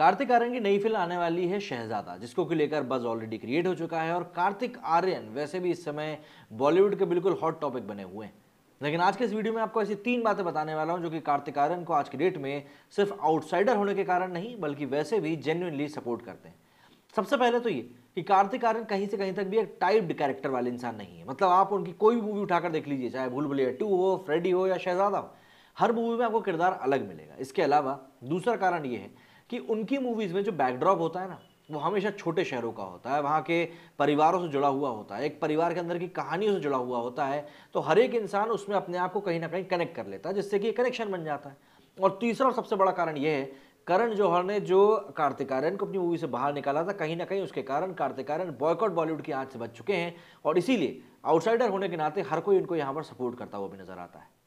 कार्तिक आर्यन की नई फिल्म आने वाली है शहजादा जिसको कि लेकर बज ऑलरेडी क्रिएट हो चुका है और कार्तिक आर्यन वैसे भी इस समय बॉलीवुड के बिल्कुल हॉट टॉपिक बने हुए हैं लेकिन आज के इस वीडियो में आपको ऐसी तीन बातें बताने वाला हूं जो कि कार्तिक आर्यन को आज की डेट में सिर्फ आउटसाइडर होने के कारण नहीं बल्कि वैसे भी जेन्यूनली सपोर्ट करते हैं सबसे पहले तो ये कि कार्तिक आर्यन कहीं से कहीं तक भी एक टाइप्ड कैरेक्टर वाले इंसान नहीं है मतलब आप उनकी कोई भी मूवी उठाकर देख लीजिए चाहे भूल भुलिया टू हो फ्रेडी हो या शहजादा हो हर मूवी में आपको किरदार अलग मिलेगा इसके अलावा दूसरा कारण ये है कि उनकी मूवीज़ में जो बैकड्रॉप होता है ना वो हमेशा छोटे शहरों का होता है वहाँ के परिवारों से जुड़ा हुआ होता है एक परिवार के अंदर की कहानियों से जुड़ा हुआ होता है तो हर एक इंसान उसमें अपने आप को कहीं ना कहीं कनेक्ट कर लेता है जिससे कि कनेक्शन बन जाता है और तीसरा और सबसे बड़ा कारण यह है करण जौहर ने जो कार्तिक आर्यन को अपनी मूवी से बाहर निकाला था कहीं ना कहीं उसके कारण कार्तिक आर्यन बॉयकॉट बॉलीवुड की आँच से बच चुके हैं और इसीलिए आउटसाइडर होने के नाते हर कोई उनको यहाँ पर सपोर्ट करता हुआ भी नजर आता है